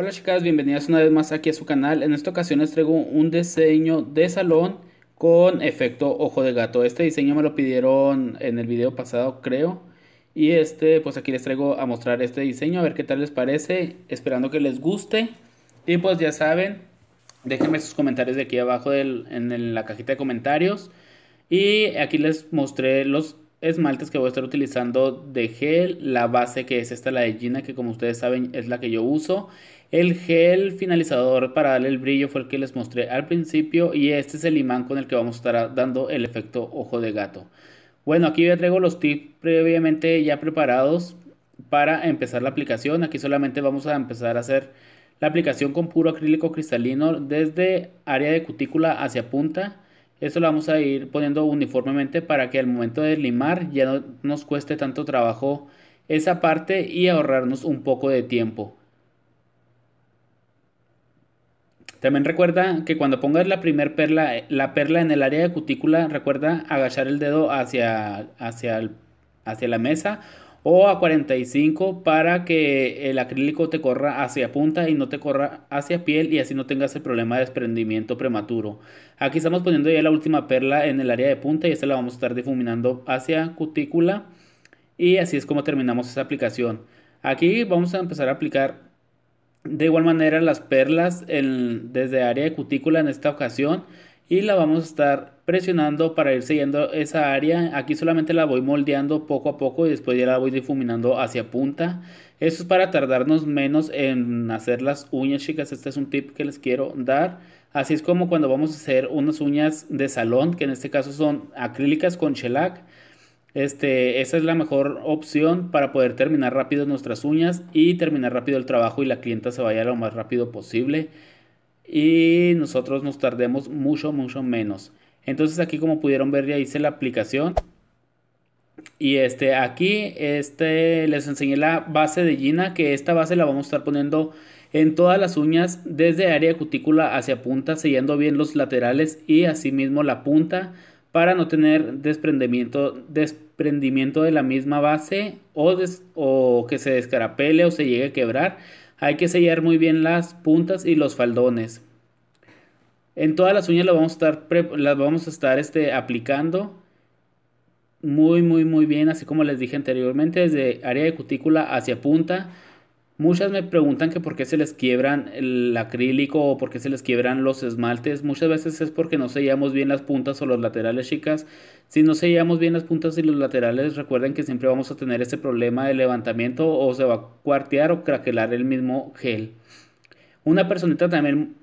Hola chicas, bienvenidas una vez más aquí a su canal. En esta ocasión les traigo un diseño de salón con efecto ojo de gato. Este diseño me lo pidieron en el video pasado creo. Y este, pues aquí les traigo a mostrar este diseño, a ver qué tal les parece, esperando que les guste. Y pues ya saben, déjenme sus comentarios de aquí abajo en la cajita de comentarios. Y aquí les mostré los esmaltes que voy a estar utilizando de gel, la base que es esta, la de Gina, que como ustedes saben es la que yo uso. El gel finalizador para darle el brillo fue el que les mostré al principio y este es el imán con el que vamos a estar dando el efecto ojo de gato. Bueno, aquí ya traigo los tips previamente ya preparados para empezar la aplicación. Aquí solamente vamos a empezar a hacer la aplicación con puro acrílico cristalino desde área de cutícula hacia punta. Eso lo vamos a ir poniendo uniformemente para que al momento de limar ya no nos cueste tanto trabajo esa parte y ahorrarnos un poco de tiempo. También recuerda que cuando pongas la primera perla, la perla en el área de cutícula, recuerda agachar el dedo hacia, hacia, hacia la mesa o a 45 para que el acrílico te corra hacia punta y no te corra hacia piel y así no tengas el problema de desprendimiento prematuro. Aquí estamos poniendo ya la última perla en el área de punta y esta la vamos a estar difuminando hacia cutícula y así es como terminamos esta aplicación. Aquí vamos a empezar a aplicar de igual manera las perlas en, desde área de cutícula en esta ocasión y la vamos a estar presionando para ir siguiendo esa área. Aquí solamente la voy moldeando poco a poco y después ya la voy difuminando hacia punta. eso es para tardarnos menos en hacer las uñas, chicas. Este es un tip que les quiero dar. Así es como cuando vamos a hacer unas uñas de salón, que en este caso son acrílicas con shellac. Este, esa es la mejor opción para poder terminar rápido nuestras uñas y terminar rápido el trabajo y la clienta se vaya lo más rápido posible y nosotros nos tardemos mucho, mucho menos. Entonces aquí como pudieron ver ya hice la aplicación. Y este aquí este, les enseñé la base de Gina, que esta base la vamos a estar poniendo en todas las uñas, desde área cutícula hacia punta, sellando bien los laterales y asimismo la punta para no tener desprendimiento, desprendimiento de la misma base o, o que se descarapele o se llegue a quebrar. Hay que sellar muy bien las puntas y los faldones. En todas las uñas las vamos a estar, este, aplicando muy, muy, muy bien, así como les dije anteriormente, desde área de cutícula hacia punta. Muchas me preguntan que por qué se les quiebran el acrílico o por qué se les quiebran los esmaltes. Muchas veces es porque no sellamos bien las puntas o los laterales, chicas. Si no sellamos bien las puntas y los laterales, recuerden que siempre vamos a tener ese problema de levantamiento o se va a cuartear o craquelar el mismo gel. Una personita también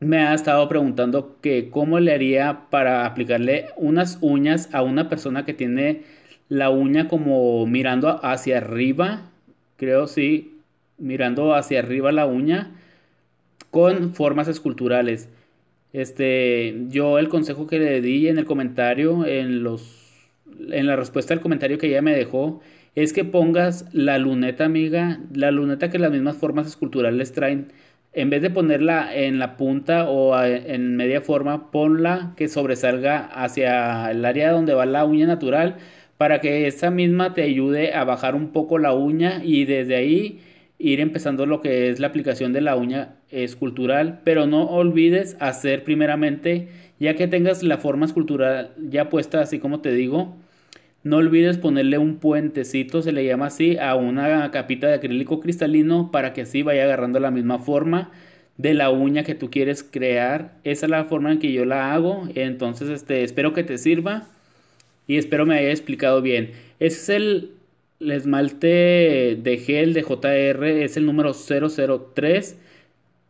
me ha estado preguntando que cómo le haría para aplicarle unas uñas a una persona que tiene la uña como mirando hacia arriba, creo sí, mirando hacia arriba la uña con formas esculturales. Este, yo el consejo que le di en el comentario, en los en la respuesta al comentario que ella me dejó, es que pongas la luneta, amiga, la luneta que las mismas formas esculturales traen en vez de ponerla en la punta o en media forma, ponla que sobresalga hacia el área donde va la uña natural para que esa misma te ayude a bajar un poco la uña y desde ahí ir empezando lo que es la aplicación de la uña escultural, pero no olvides hacer primeramente, ya que tengas la forma escultural ya puesta, así como te digo, no olvides ponerle un puentecito, se le llama así, a una capita de acrílico cristalino para que así vaya agarrando la misma forma de la uña que tú quieres crear. Esa es la forma en que yo la hago. Entonces, este, espero que te sirva y espero me haya explicado bien. Ese es el, el esmalte de gel de JR, es el número 003.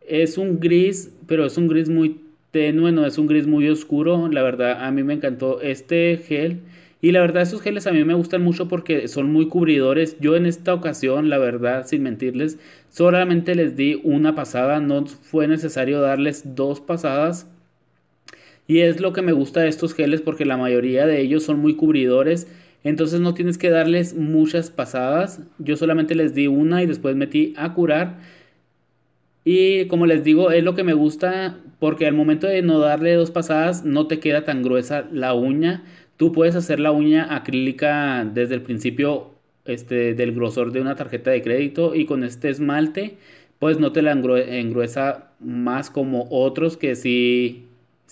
Es un gris, pero es un gris muy tenue, no es un gris muy oscuro. La verdad, a mí me encantó este gel. Y la verdad, estos geles a mí me gustan mucho porque son muy cubridores. Yo en esta ocasión, la verdad, sin mentirles, solamente les di una pasada. No fue necesario darles dos pasadas. Y es lo que me gusta de estos geles porque la mayoría de ellos son muy cubridores. Entonces no tienes que darles muchas pasadas. Yo solamente les di una y después metí a curar. Y como les digo, es lo que me gusta porque al momento de no darle dos pasadas no te queda tan gruesa la uña Tú puedes hacer la uña acrílica desde el principio este, del grosor de una tarjeta de crédito y con este esmalte pues no te la engruesa más como otros que sí,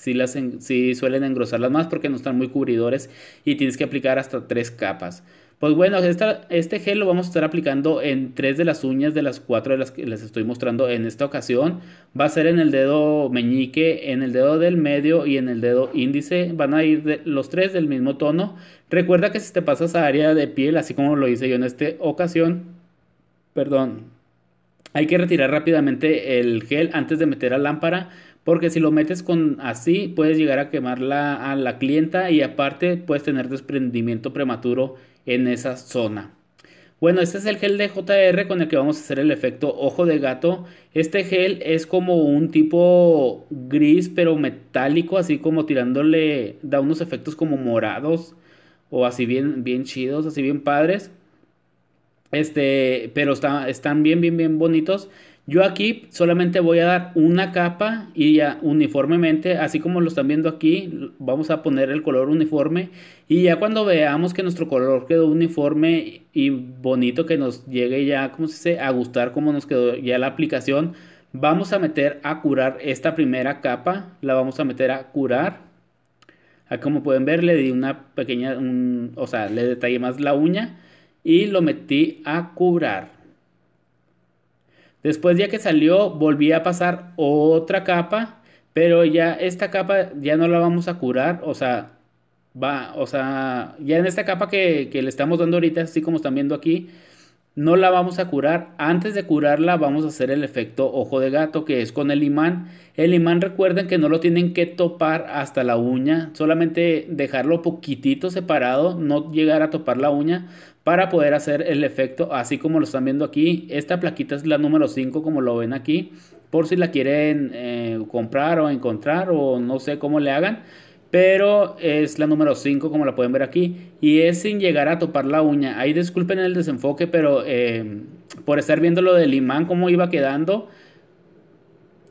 las, sí suelen engrosarlas más porque no están muy cubridores y tienes que aplicar hasta tres capas. Pues bueno, este gel lo vamos a estar aplicando en tres de las uñas de las cuatro de las que les estoy mostrando en esta ocasión. Va a ser en el dedo meñique, en el dedo del medio y en el dedo índice. Van a ir los tres del mismo tono. Recuerda que si te pasas a área de piel, así como lo hice yo en esta ocasión, perdón, hay que retirar rápidamente el gel antes de meter a lámpara porque si lo metes con así puedes llegar a quemar a la clienta y aparte puedes tener desprendimiento prematuro en esa zona. Bueno, este es el gel de JR con el que vamos a hacer el efecto ojo de gato. Este gel es como un tipo gris pero metálico, así como tirándole, da unos efectos como morados o así bien, bien chidos, así bien padres. Este, pero están bien, bien, bien bonitos. Yo aquí solamente voy a dar una capa y ya uniformemente, así como lo están viendo aquí, vamos a poner el color uniforme y ya cuando veamos que nuestro color quedó uniforme y bonito, que nos llegue ya, como se dice, a gustar como nos quedó ya la aplicación, vamos a meter a curar esta primera capa, la vamos a meter a curar. Ah, como pueden ver le di una pequeña, o sea, le detallé más la uña y lo metí a curar. Después ya que salió volví a pasar otra capa, pero ya esta capa ya no la vamos a curar, o sea, va, o sea, ya en esta capa que, que le estamos dando ahorita, así como están viendo aquí, no la vamos a curar. Antes de curarla vamos a hacer el efecto ojo de gato que es con el imán. El imán recuerden que no lo tienen que topar hasta la uña, solamente dejarlo poquitito separado, no llegar a topar la uña para poder hacer el efecto así como lo están viendo aquí. Esta plaquita es la número 5 como lo ven aquí por si la quieren eh, comprar o encontrar o no sé cómo le hagan. Pero es la número 5 como la pueden ver aquí y es sin llegar a topar la uña. Ahí disculpen el desenfoque pero eh, por estar viendo lo del imán cómo iba quedando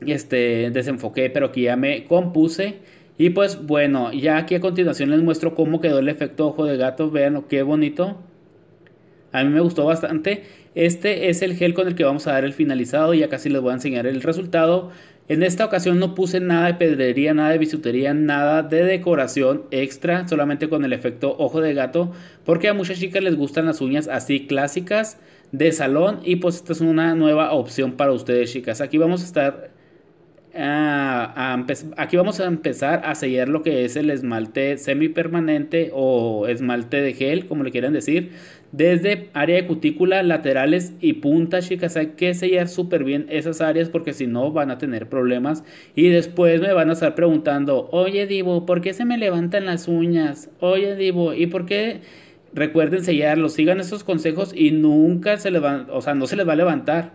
este desenfoqué pero que ya me compuse. Y pues bueno, ya aquí a continuación les muestro cómo quedó el efecto ojo de gato. Vean qué bonito. A mí me gustó bastante. Este es el gel con el que vamos a dar el finalizado. y Ya casi les voy a enseñar el resultado. En esta ocasión no puse nada de pedrería, nada de bisutería, nada de decoración extra, solamente con el efecto ojo de gato, porque a muchas chicas les gustan las uñas así clásicas de salón y pues esta es una nueva opción para ustedes chicas. Aquí vamos a estar ah, aquí vamos a empezar a sellar lo que es el esmalte semipermanente o esmalte de gel, como le quieran decir desde área de cutícula, laterales y puntas, chicas. Hay que sellar súper bien esas áreas porque si no van a tener problemas. Y después me van a estar preguntando, oye Divo, ¿por qué se me levantan las uñas? Oye Divo, ¿y por qué? Recuerden sellarlos, sigan esos consejos y nunca se les o sea, no se les va a levantar.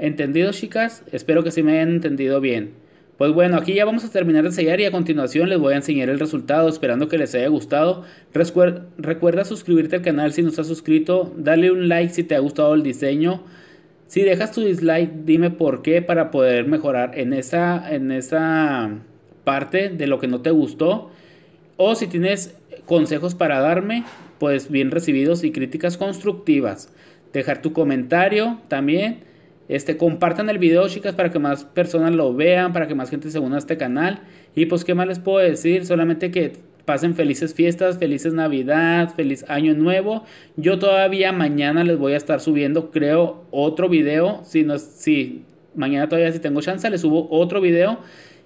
¿Entendido, chicas? Espero que sí me hayan entendido bien. Pues bueno, aquí ya vamos a terminar de sellar y a continuación les voy a enseñar el resultado, esperando que les haya gustado. recuerda suscribirte al canal si no estás suscrito, dale un like si te ha gustado el diseño. Si dejas tu dislike, dime por qué para poder mejorar en esa, en esa parte de lo que no te gustó. O si tienes consejos para darme, pues bien recibidos y críticas constructivas. Dejar tu comentario también. Este, compartan el video, chicas, para que más personas lo vean, para que más gente se una a este canal. Y pues, ¿qué más les puedo decir? Solamente que pasen felices fiestas, felices Navidad, feliz Año Nuevo. Yo todavía mañana les voy a estar subiendo, creo, otro video. Si no, si mañana todavía si tengo chance, les subo otro video.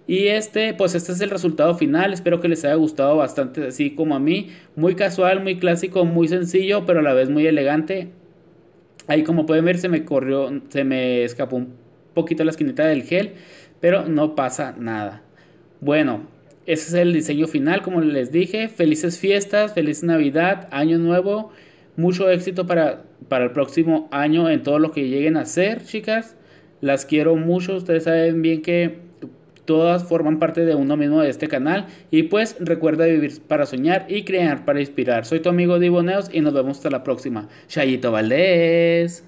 Y este, pues este es el resultado final. Espero que les haya gustado bastante, así como a mí. Muy casual, muy clásico, muy sencillo, pero a la vez muy elegante. Ahí como pueden ver se me corrió, se me escapó un poquito la esquinita del gel, pero no pasa nada. Bueno, ese es el diseño final, como les dije. Felices fiestas, feliz Navidad, Año Nuevo. Mucho éxito para, para el próximo año en todo lo que lleguen a hacer, chicas. Las quiero mucho, ustedes saben bien que Todas forman parte de uno mismo de este canal y pues recuerda vivir para soñar y crear para inspirar. Soy tu amigo Diboneos y nos vemos hasta la próxima. Chayito Valdés.